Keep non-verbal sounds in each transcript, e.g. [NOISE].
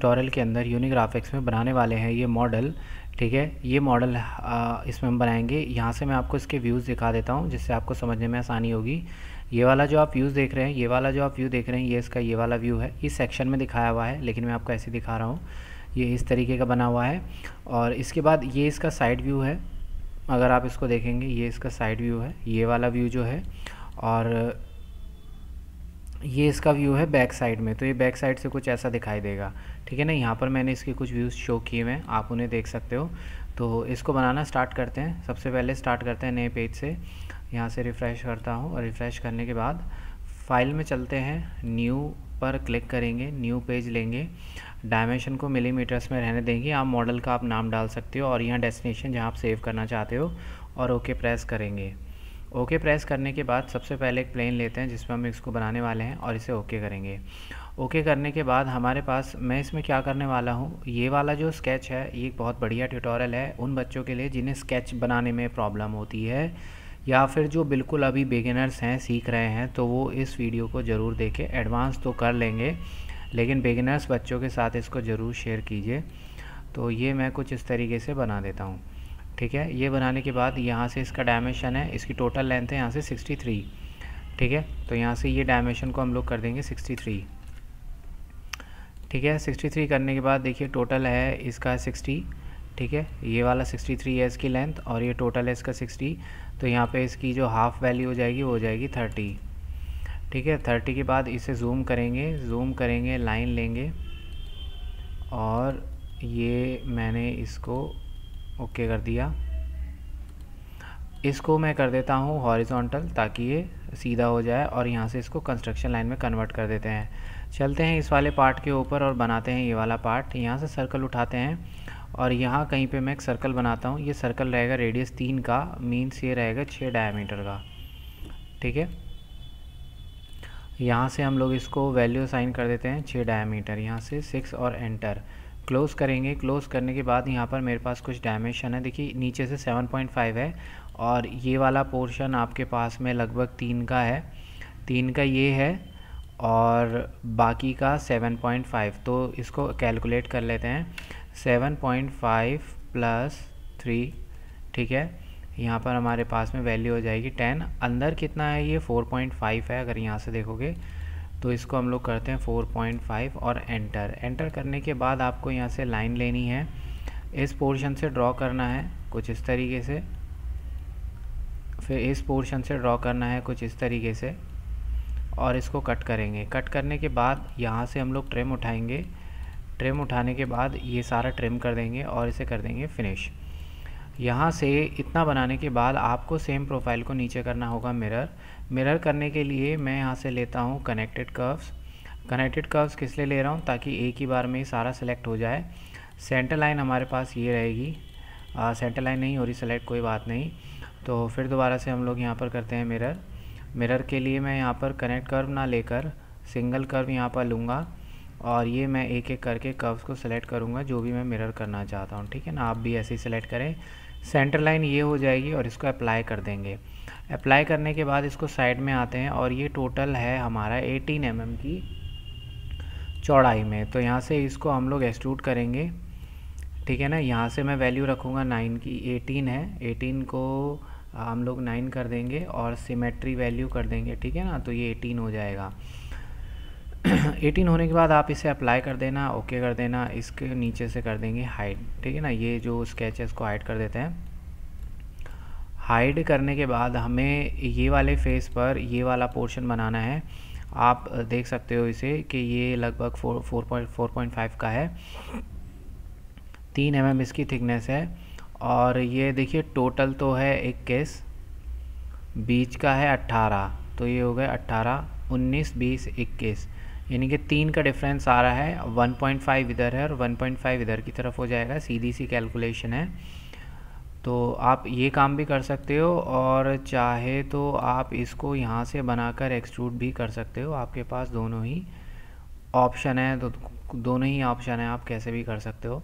tutorial के अंदर यूनिग्राफिक्स में बनाने वाले हैं ये मॉडल ठीक है ये मॉडल इसमें हम बनाएंगे यहाँ से मैं आपको इसके व्यूज़ दिखा देता हूँ जिससे आपको समझने में आसानी होगी ये वाला जो आप व्यूज़ देख रहे हैं ये वाला जो आप व्यू देख रहे हैं ये इसका ये वाला व्यू है इस सेक्शन में दिखाया हुआ है लेकिन मैं आपको ऐसे दिखा रहा हूँ ये इस तरीके का बना हुआ है और इसके बाद ये इसका साइड व्यू है अगर आप इसको देखेंगे ये इसका साइड व्यू है ये वाला व्यू जो है और ये इसका व्यू है बैक साइड में तो ये बैक साइड से कुछ ऐसा दिखाई देगा ठीक है ना यहाँ पर मैंने इसके कुछ व्यूज़ शो किए हुए हैं आप उन्हें देख सकते हो तो इसको बनाना स्टार्ट करते हैं सबसे पहले स्टार्ट करते हैं नए पेज से यहाँ से रिफ़्रेश करता हूँ और रिफ़्रेश करने के बाद फाइल में चलते हैं न्यू पर क्लिक करेंगे न्यू पेज लेंगे डायमेंशन को मिलीमीटर्स में रहने देंगे आप मॉडल का आप नाम डाल सकते हो और यहाँ डेस्टिनेशन जहाँ आप सेव करना चाहते हो और ओके प्रेस करेंगे ओके प्रेस करने के बाद सबसे पहले एक प्लेन लेते हैं जिसमें हम इसको बनाने वाले हैं और इसे ओके करेंगे ओके करने के बाद हमारे पास मैं इसमें क्या करने वाला हूँ ये वाला जो स्केच है ये एक बहुत बढ़िया ट्यूटोरियल है उन बच्चों के लिए जिन्हें स्केच बनाने में प्रॉब्लम होती है या फिर जो बिल्कुल अभी बिगिनर्स हैं सीख रहे हैं तो वो इस वीडियो को ज़रूर देखें एडवांस तो कर लेंगे लेकिन बिगिनर्स बच्चों के साथ इसको ज़रूर शेयर कीजिए तो ये मैं कुछ इस तरीके से बना देता हूँ ठीक है ये बनाने के बाद यहाँ से इसका डायमेंशन है इसकी टोटल लेंथ है यहाँ से सिक्सटी थ्री ठीक है तो यहाँ से ये डायमेंशन को हम लोग कर देंगे सिक्सटी थ्री ठीक है सिक्सटी थ्री करने के बाद देखिए टोटल है इसका सिक्सटी ठीक है ये वाला सिक्सटी थ्री है इसकी लेंथ और ये टोटल है इसका सिक्सटी तो यहाँ पे इसकी जो हाफ़ वैल्यू हो जाएगी वो हो जाएगी थर्टी ठीक है थर्टी के बाद इसे जूम करेंगे जूम करेंगे लाइन लेंगे और ये मैंने इसको ओके कर दिया इसको मैं कर देता हूँ हॉरिजॉन्टल ताकि ये सीधा हो जाए और यहाँ से इसको कंस्ट्रक्शन लाइन में कन्वर्ट कर देते हैं चलते हैं इस वाले पार्ट के ऊपर और बनाते हैं ये वाला पार्ट यहाँ से सर्कल उठाते हैं और यहाँ कहीं पे मैं एक सर्कल बनाता हूँ ये सर्कल रहेगा रेडियस तीन का मीन्स ये रहेगा छः डायमीटर का ठीक है यहाँ से हम लोग इसको वैल्यू साइन कर देते हैं छः डायमीटर यहाँ से सिक्स और एंटर क्लोज़ करेंगे क्लोज़ करने के बाद यहाँ पर मेरे पास कुछ डायमेंशन है देखिए नीचे से 7.5 है और ये वाला पोर्शन आपके पास में लगभग तीन का है तीन का ये है और बाकी का 7.5 तो इसको कैलकुलेट कर लेते हैं 7.5 प्लस थ्री ठीक है यहाँ पर हमारे पास में वैल्यू हो जाएगी टेन अंदर कितना है ये 4.5 है अगर यहाँ से देखोगे तो इसको हम लोग करते हैं 4.5 और एंटर एंटर करने के बाद आपको यहाँ से लाइन लेनी है इस पोर्शन से ड्रॉ करना है कुछ इस तरीके से फिर इस पोर्शन से ड्रॉ करना है कुछ इस तरीके से और इसको कट करेंगे कट करने के बाद यहाँ से हम लोग ट्रिम उठाएंगे ट्रिम उठाने के बाद ये सारा ट्रिम कर देंगे और इसे कर देंगे फिनिश यहाँ से इतना बनाने के बाद आपको सेम प्रोफाइल को नीचे करना होगा मिरर मिरर करने के लिए मैं यहाँ से लेता हूँ कनेक्टेड कर्व्स कनेक्टेड कर्व्स किस लिए ले रहा हूँ ताकि एक ही बार में ही सारा सेलेक्ट हो जाए सेंटर लाइन हमारे पास ये रहेगी सेंटर लाइन नहीं हो रही सेलेक्ट कोई बात नहीं तो फिर दोबारा से हम लोग यहाँ पर करते हैं मिरर मिरर के लिए मैं यहाँ पर कनेक्ट कर्व ना लेकर सिंगल कर्व यहाँ पर लूँगा और ये मैं एक एक करके कर्व्स को सेलेक्ट करूँगा जो भी मैं मिरर करना चाहता हूँ ठीक है ना आप भी ऐसे ही सेलेक्ट करें सेंटर लाइन ये हो जाएगी और इसको अप्लाई कर देंगे अप्लाई करने के बाद इसको साइड में आते हैं और ये टोटल है हमारा 18 एम mm की चौड़ाई में तो यहाँ से इसको हम लोग एक्सट्रूट करेंगे ठीक है ना यहाँ से मैं वैल्यू रखूँगा नाइन की एटीन है एटीन को हम लोग नाइन कर देंगे और सिमेट्री वैल्यू कर देंगे ठीक है ना तो ये एटीन हो जाएगा [CLEARS THROAT] एटीन होने के बाद आप इसे अप्लाई कर देना ओके कर देना इसके नीचे से कर देंगे हाइड ठीक है ना ये जो स्केच है इसको हाइड कर देते हैं हाइड करने के बाद हमें ये वाले फेस पर ये वाला पोर्शन बनाना है आप देख सकते हो इसे कि ये लगभग four four point four point five का है तीन एम mm एम इसकी थिकनेस है और ये देखिए टोटल तो है इक्कीस बीच का है अट्ठारह तो ये हो गए अट्ठारह उन्नीस बीस इक्कीस यानी कि तीन का डिफरेंस आ रहा है 1.5 इधर है और 1.5 इधर की तरफ हो जाएगा सीधी सी कैलकुलेशन है तो आप ये काम भी कर सकते हो और चाहे तो आप इसको यहाँ से बनाकर एक्सट्रूड भी कर सकते हो आपके पास दोनों ही ऑप्शन है तो दोनों ही ऑप्शन है आप कैसे भी कर सकते हो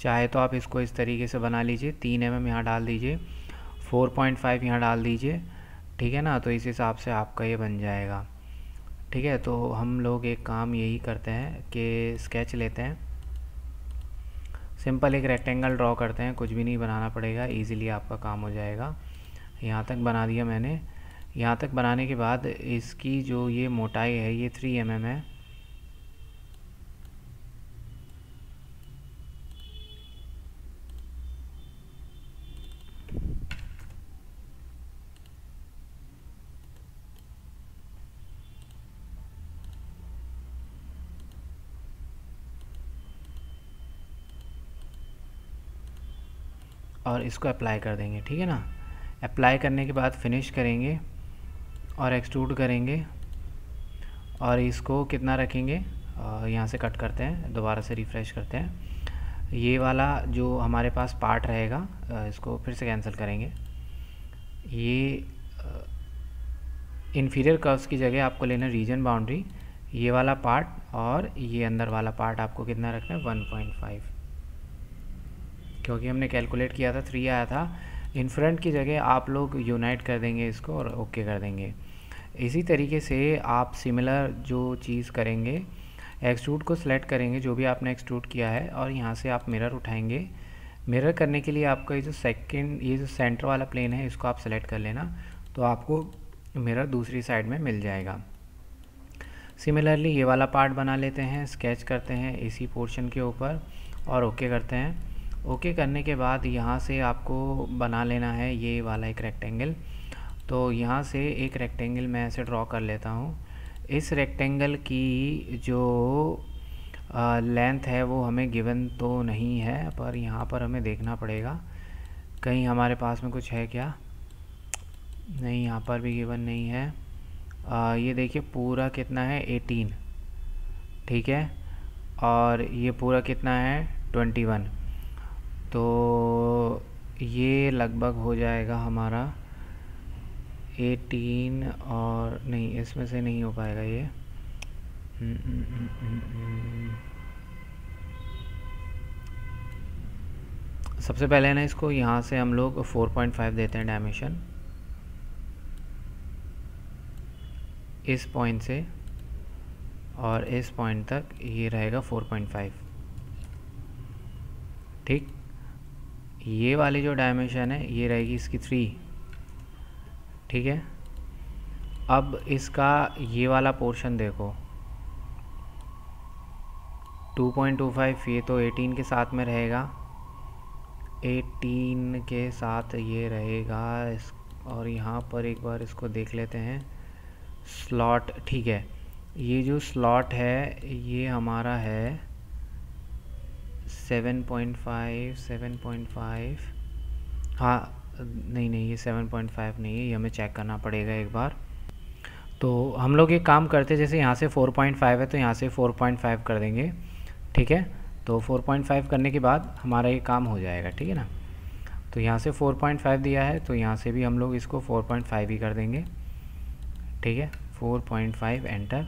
चाहे तो आप इसको इस तरीके से बना लीजिए तीन एम एम यहाँ डाल दीजिए फोर पॉइंट फाइव यहाँ डाल दीजिए ठीक है ना तो इस हिसाब से आपका ये बन जाएगा ठीक है तो हम लोग एक काम यही करते हैं कि स्केच लेते हैं सिंपल एक रेक्टेंगल ड्रॉ करते हैं कुछ भी नहीं बनाना पड़ेगा इजीली आपका काम हो जाएगा यहाँ तक बना दिया मैंने यहाँ तक बनाने के बाद इसकी जो ये मोटाई है ये थ्री एम mm है और इसको अप्लाई कर देंगे ठीक है ना अप्लाई करने के बाद फिनिश करेंगे और एक्सट्रूड करेंगे और इसको कितना रखेंगे यहाँ से कट करते हैं दोबारा से रिफ़्रेश करते हैं ये वाला जो हमारे पास पार्ट रहेगा इसको फिर से कैंसिल करेंगे ये इन्फीरियर कर्व्स की जगह आपको लेना रीजन बाउंड्री ये वाला पार्ट और ये अंदर वाला पार्ट आपको कितना रखना है 1.5 क्योंकि हमने कैलकुलेट किया था थ्री आया था इन फ्रंट की जगह आप लोग यूनाइट कर देंगे इसको और ओके कर देंगे इसी तरीके से आप सिमिलर जो चीज़ करेंगे एक्सट्रूट को सिलेक्ट करेंगे जो भी आपने एक्सट्रूट किया है और यहाँ से आप मिरर उठाएंगे मिरर करने के लिए आपका ये जो सेकंड ये जो सेंटर वाला प्लेन है इसको आप सेलेक्ट कर लेना तो आपको मिरर दूसरी साइड में मिल जाएगा सिमिलरली ये वाला पार्ट बना लेते हैं स्केच करते हैं इसी पोर्शन के ऊपर और ओके करते हैं ओके करने के बाद यहाँ से आपको बना लेना है ये वाला एक रेक्टेंगल तो यहाँ से एक रेक्टेंगल मैं ऐसे ड्रॉ कर लेता हूँ इस रेक्टेंगल की जो लेंथ है वो हमें गिवन तो नहीं है पर यहाँ पर हमें देखना पड़ेगा कहीं हमारे पास में कुछ है क्या नहीं यहाँ पर भी गिवन नहीं है आ, ये देखिए पूरा कितना है एटीन ठीक है और ये पूरा कितना है ट्वेंटी वन तो ये लगभग हो जाएगा हमारा एटीन और नहीं इसमें से नहीं हो पाएगा ये हम्म, हम्म, हम्म, सबसे पहले ना इसको यहाँ से हम लोग 4.5 देते हैं डायमेंशन इस पॉइंट से और इस पॉइंट तक ये रहेगा 4.5 ठीक ये वाली जो डायमेंशन है ये रहेगी इसकी थ्री ठीक है अब इसका ये वाला पोर्शन देखो 2.25 ये तो 18 के साथ में रहेगा 18 के साथ ये रहेगा इस और यहाँ पर एक बार इसको देख लेते हैं स्लॉट ठीक है ये जो स्लॉट है ये हमारा है seven point five seven point five हाँ नहीं नहीं ये सेवन पॉइंट फाइव नहीं है ये हमें चेक करना पड़ेगा एक बार तो हम लोग ये काम करते जैसे यहाँ से फ़ोर पॉइंट फाइव है तो यहाँ से फ़ोर पॉइंट फाइव कर देंगे ठीक है तो फ़ोर पॉइंट फाइव करने के बाद हमारा ये काम हो जाएगा ठीक है ना तो यहाँ से फ़ोर पॉइंट फाइव दिया है तो यहाँ से भी हम लोग इसको फ़ोर पॉइंट फाइव ही कर देंगे ठीक है फ़ोर पॉइंट फाइव एंटर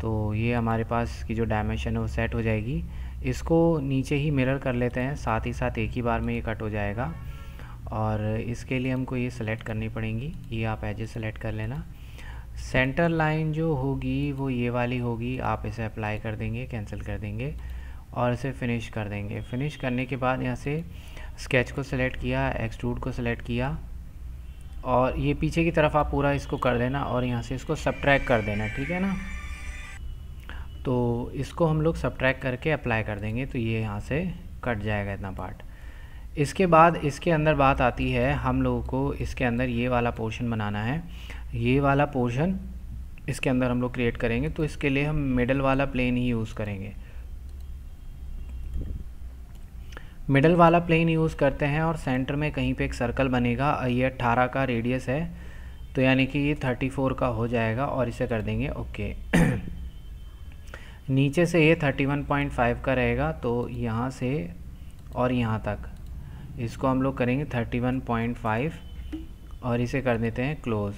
तो ये हमारे पास की जो डायमेंशन है वो सेट हो जाएगी इसको नीचे ही मिरर कर लेते हैं साथ ही साथ एक ही बार में ये कट हो जाएगा और इसके लिए हमको ये सिलेक्ट करनी पड़ेंगी ये आप एजेस सेलेक्ट कर लेना सेंटर लाइन जो होगी वो ये वाली होगी आप इसे अप्लाई कर देंगे कैंसिल कर देंगे और इसे फिनिश कर देंगे फिनिश करने के बाद यहाँ से स्केच को सिलेक्ट किया एक्सट्रूड को सिलेक्ट किया और ये पीछे की तरफ आप पूरा इसको कर देना और यहाँ से इसको सब्ट्रैक कर देना ठीक है ना तो इसको हम लोग सब्ट्रैक करके अप्लाई कर देंगे तो ये यहाँ से कट जाएगा इतना पार्ट इसके बाद इसके अंदर बात आती है हम लोगों को इसके अंदर ये वाला पोर्शन बनाना है ये वाला पोर्शन इसके अंदर हम लोग क्रिएट करेंगे तो इसके लिए हम मिडल वाला प्लेन ही यूज़ करेंगे मिडल वाला प्लेन यूज़ करते हैं और सेंटर में कहीं पे एक सर्कल बनेगा ये अट्ठारह का रेडियस है तो यानी कि ये थर्टी फोर का हो जाएगा और इसे कर देंगे ओके नीचे से ये 31.5 का रहेगा तो यहाँ से और यहाँ तक इसको हम लोग करेंगे 31.5 और इसे कर देते हैं क्लोज़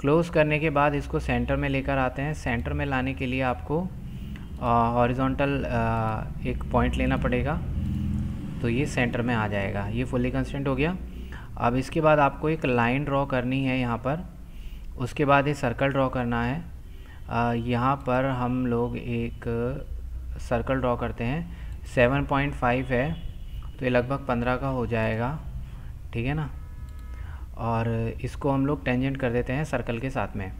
क्लोज़ करने के बाद इसको सेंटर में लेकर आते हैं सेंटर में लाने के लिए आपको हॉरिजॉन्टल एक पॉइंट लेना पड़ेगा तो ये सेंटर में आ जाएगा ये फुल्ली कंस्टेंट हो गया अब इसके बाद आपको एक लाइन ड्रॉ करनी है यहाँ पर उसके बाद ये सर्कल ड्रॉ करना है यहाँ पर हम लोग एक सर्कल ड्रॉ करते हैं सेवन पॉइंट फाइव है तो ये लगभग पंद्रह का हो जाएगा ठीक है ना और इसको हम लोग टेंजेंट कर देते हैं सर्कल के साथ में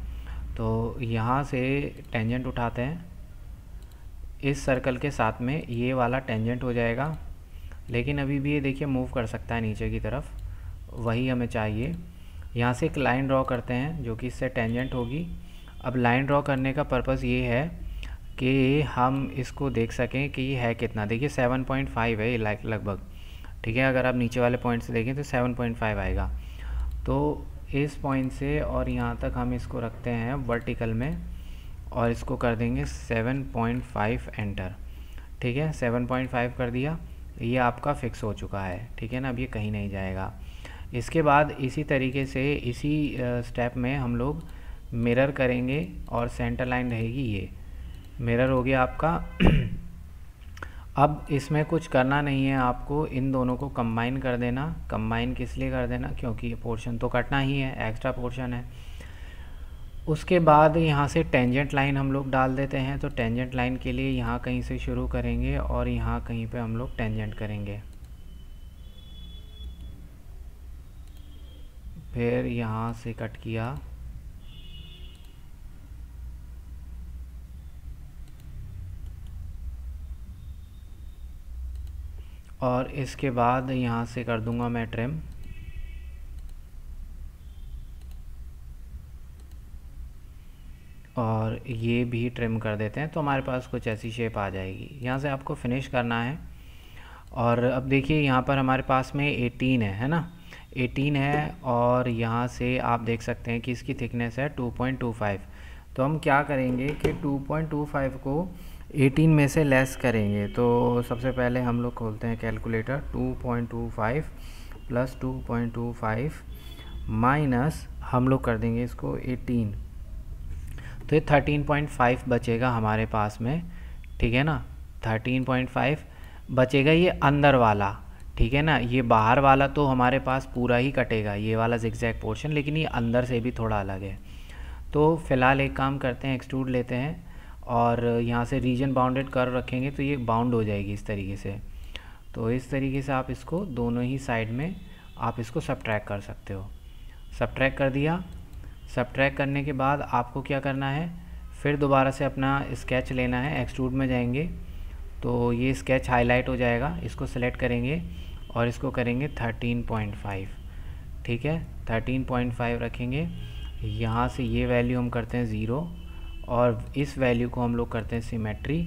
तो यहाँ से टेंजेंट उठाते हैं इस सर्कल के साथ में ये वाला टेंजेंट हो जाएगा लेकिन अभी भी ये देखिए मूव कर सकता है नीचे की तरफ वही हमें चाहिए यहाँ से एक लाइन ड्रॉ करते हैं जो कि इससे टेंजेंट होगी अब लाइन ड्रॉ करने का पर्पज़ ये है कि हम इसको देख सकें कि ये है कितना देखिए सेवन पॉइंट फाइव है लगभग ठीक है अगर आप नीचे वाले पॉइंट से देखें तो सेवन पॉइंट फाइव आएगा तो इस पॉइंट से और यहाँ तक हम इसको रखते हैं वर्टिकल में और इसको कर देंगे 7.5 एंटर ठीक है 7.5 कर दिया ये आपका फिक्स हो चुका है ठीक है ना अब ये कहीं नहीं जाएगा इसके बाद इसी तरीके से इसी स्टेप में हम लोग मिरर करेंगे और सेंटर लाइन रहेगी ये मिरर हो गया आपका अब इसमें कुछ करना नहीं है आपको इन दोनों को कंबाइन कर देना कंबाइन किस लिए कर देना क्योंकि ये पोर्शन तो कटना ही है एक्स्ट्रा पोर्शन है उसके बाद यहाँ से टेंजेंट लाइन हम लोग डाल देते हैं तो टेंजेंट लाइन के लिए यहाँ कहीं से शुरू करेंगे और यहाँ कहीं पे हम लोग टेंजेंट करेंगे फिर यहाँ से कट किया और इसके बाद यहाँ से कर दूँगा मैं ट्रिम और ये भी ट्रिम कर देते हैं तो हमारे पास कुछ ऐसी शेप आ जाएगी यहाँ से आपको फिनिश करना है और अब देखिए यहाँ पर हमारे पास में 18 है है ना 18 है और यहाँ से आप देख सकते हैं कि इसकी थिकनेस है 2.25 तो हम क्या करेंगे कि 2.25 को 18 में से लेस करेंगे तो सबसे पहले हम लोग खोलते हैं कैलकुलेटर 2.25 प्लस 2.25 माइनस हम लोग कर देंगे इसको 18 तो ये 13.5 बचेगा हमारे पास में ठीक है ना 13.5 बचेगा ये अंदर वाला ठीक है ना ये बाहर वाला तो हमारे पास पूरा ही कटेगा ये वाला जिक्जैक पोर्शन लेकिन ये अंदर से भी थोड़ा अलग है तो फ़िलहाल एक काम करते हैं एक्सट्रूड लेते हैं और यहाँ से रीजन बाउंडेड कर रखेंगे तो ये बाउंड हो जाएगी इस तरीके से तो इस तरीके से आप इसको दोनों ही साइड में आप इसको सब्ट्रैक कर सकते हो सब्ट्रैक कर दिया सब्ट्रैक करने के बाद आपको क्या करना है फिर दोबारा से अपना स्केच लेना है एक्सट्रूड में जाएंगे तो ये स्केच हाईलाइट हो जाएगा इसको सेलेक्ट करेंगे और इसको करेंगे 13.5 ठीक है 13.5 रखेंगे यहाँ से ये वैल्यू हम करते हैं ज़ीरो और इस वैल्यू को हम लोग करते हैं सिमेट्री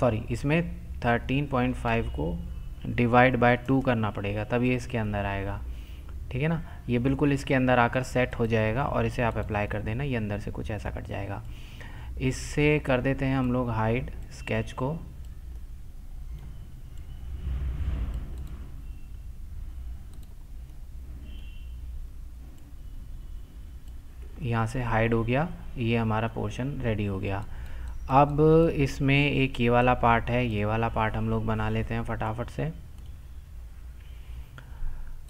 सॉरी इसमें 13.5 को डिवाइड बाय टू करना पड़ेगा तब ये इसके अंदर आएगा ठीक है ना ये बिल्कुल इसके अंदर आकर सेट हो जाएगा और इसे आप अप्लाई कर देना ये अंदर से कुछ ऐसा कट जाएगा इससे कर देते हैं हम लोग हाइड स्केच को यहाँ से हाइड हो गया ये हमारा पोर्शन रेडी हो गया अब इसमें एक ये वाला पार्ट है ये वाला पार्ट हम लोग बना लेते हैं फटाफट से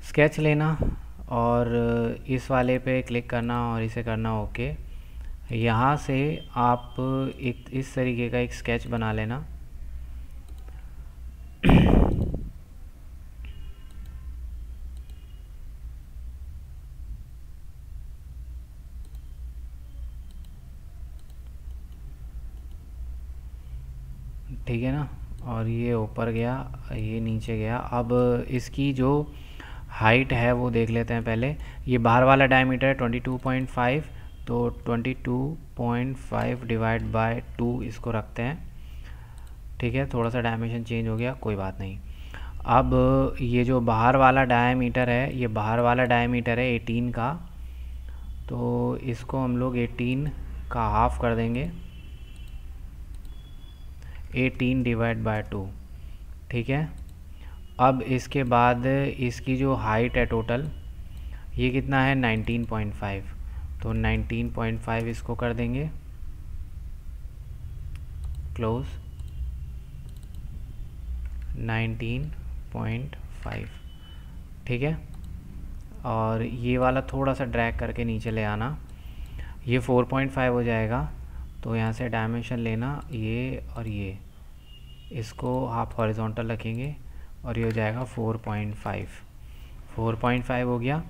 स्केच लेना और इस वाले पे क्लिक करना और इसे करना ओके यहाँ से आप एक इस तरीके का एक स्केच बना लेना और ये ऊपर गया ये नीचे गया अब इसकी जो हाइट है वो देख लेते हैं पहले ये बाहर वाला डायमीटर है 22.5 तो 22.5 डिवाइड बाय 2 इसको रखते हैं ठीक है थोड़ा सा डायमेंशन चेंज हो गया कोई बात नहीं अब ये जो बाहर वाला डायमीटर है ये बाहर वाला डायमीटर है 18 का तो इसको हम लोग 18 का हाफ़ कर देंगे एटीन डिवाइड बाय टू ठीक है अब इसके बाद इसकी जो हाइट है टोटल ये कितना है 19.5 तो 19.5 इसको कर देंगे क्लोज 19.5 ठीक है और ये वाला थोड़ा सा ड्रैग करके नीचे ले आना ये 4.5 हो जाएगा तो यहाँ से डायमेंशन लेना ये और ये इसको आप हॉरिजॉन्टल रखेंगे और ये हो जाएगा 4.5 4.5 हो गया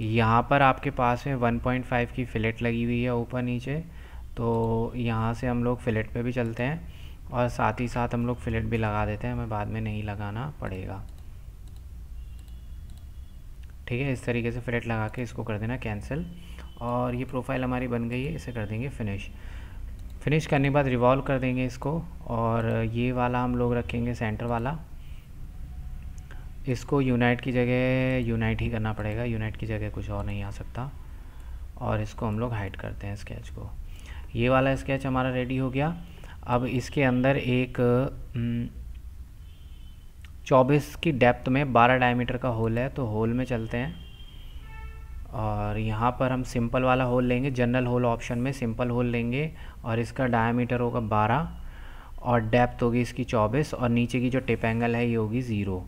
यहाँ पर आपके पास में 1.5 की फिलेट लगी हुई है ऊपर नीचे तो यहाँ से हम लोग फिलेट पे भी चलते हैं और साथ ही साथ हम लोग फिलेट भी लगा देते हैं हमें बाद में नहीं लगाना पड़ेगा ठीक है इस तरीके से फिलेट लगा के इसको कर देना कैंसिल और ये प्रोफाइल हमारी बन गई है इसे कर देंगे फिनिश फिनिश करने के बाद रिवॉल्व कर देंगे इसको और ये वाला हम लोग रखेंगे सेंटर वाला इसको यूनाइट की जगह यूनाइट ही करना पड़ेगा यूनाइट की जगह कुछ और नहीं आ सकता और इसको हम लोग हाइट करते हैं स्केच को ये वाला स्केच हमारा रेडी हो गया अब इसके अंदर एक हम्म, चौबीस की डेप्थ में बारह डायमीटर का होल है तो होल में चलते हैं और यहाँ पर हम सिंपल वाला होल लेंगे जनरल होल ऑप्शन में सिंपल होल लेंगे और इसका डायमीटर होगा बारह और डेप्थ होगी इसकी चौबीस और नीचे की जो टिप एंगल है ये होगी ज़ीरो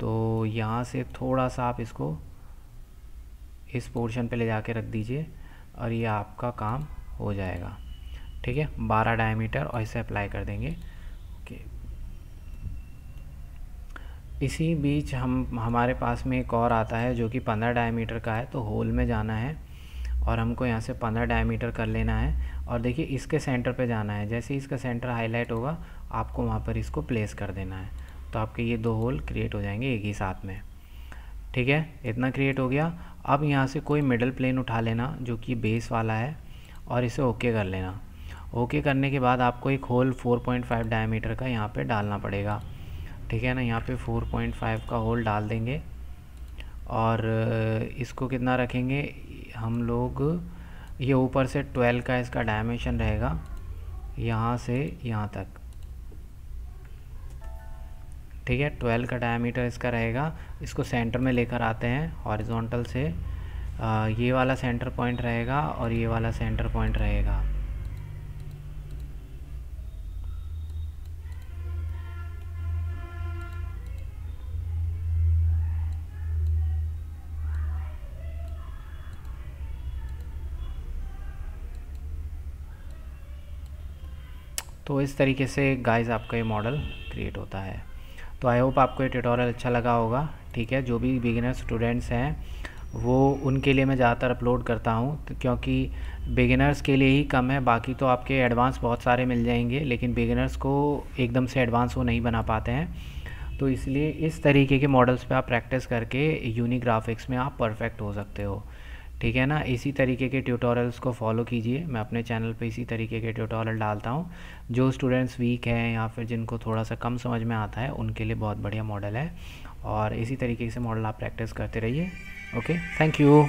तो यहाँ से थोड़ा सा आप इसको इस पोर्शन पे ले जा रख दीजिए और ये आपका काम हो जाएगा ठीक है बारह डायमीटर और इसे अप्लाई कर देंगे इसी बीच हम हमारे पास में एक और आता है जो कि पंद्रह डायमीटर का है तो होल में जाना है और हमको यहाँ से पंद्रह डायमीटर कर लेना है और देखिए इसके सेंटर पे जाना है जैसे ही इसका सेंटर हाईलाइट होगा आपको वहाँ पर इसको प्लेस कर देना है तो आपके ये दो होल क्रिएट हो जाएंगे एक ही साथ में ठीक है इतना क्रिएट हो गया अब यहाँ से कोई मिडल प्लेन उठा लेना जो कि बेस वाला है और इसे ओके कर लेना ओके करने के बाद आपको एक होल 4.5 डायमीटर का यहाँ पे डालना पड़ेगा ठीक है ना यहाँ पे 4.5 का होल डाल देंगे और इसको कितना रखेंगे हम लोग ये ऊपर से 12 का इसका डायमेंशन रहेगा यहाँ से यहाँ तक ठीक है 12 का डायमीटर इसका रहेगा इसको सेंटर में लेकर आते हैं हॉरिजॉन्टल से आ, ये वाला सेंटर पॉइंट रहेगा और ये वाला सेंटर पॉइंट रहेगा तो इस तरीके से गाइस आपका ये मॉडल क्रिएट होता है तो आई होप आपको ये ट्यूटोरियल अच्छा लगा होगा ठीक है जो भी बिगिनर स्टूडेंट्स हैं वो उनके लिए मैं ज़्यादातर अपलोड करता हूँ तो क्योंकि बिगिनर्स के लिए ही कम है बाकी तो आपके एडवांस बहुत सारे मिल जाएंगे लेकिन बिगिनर्स को एकदम से एडवांस वो नहीं बना पाते हैं तो इसलिए इस तरीके के मॉडल्स पे आप प्रैक्टिस करके यूनिक ग्राफिक्स में आप परफेक्ट हो सकते हो ठीक है ना इसी तरीके के ट्यूटोरियल्स को फॉलो कीजिए मैं अपने चैनल पे इसी तरीके के ट्यूटोरियल डालता हूँ जो स्टूडेंट्स वीक हैं या फिर जिनको थोड़ा सा कम समझ में आता है उनके लिए बहुत बढ़िया मॉडल है और इसी तरीके से मॉडल आप प्रैक्टिस करते रहिए ओके थैंक यू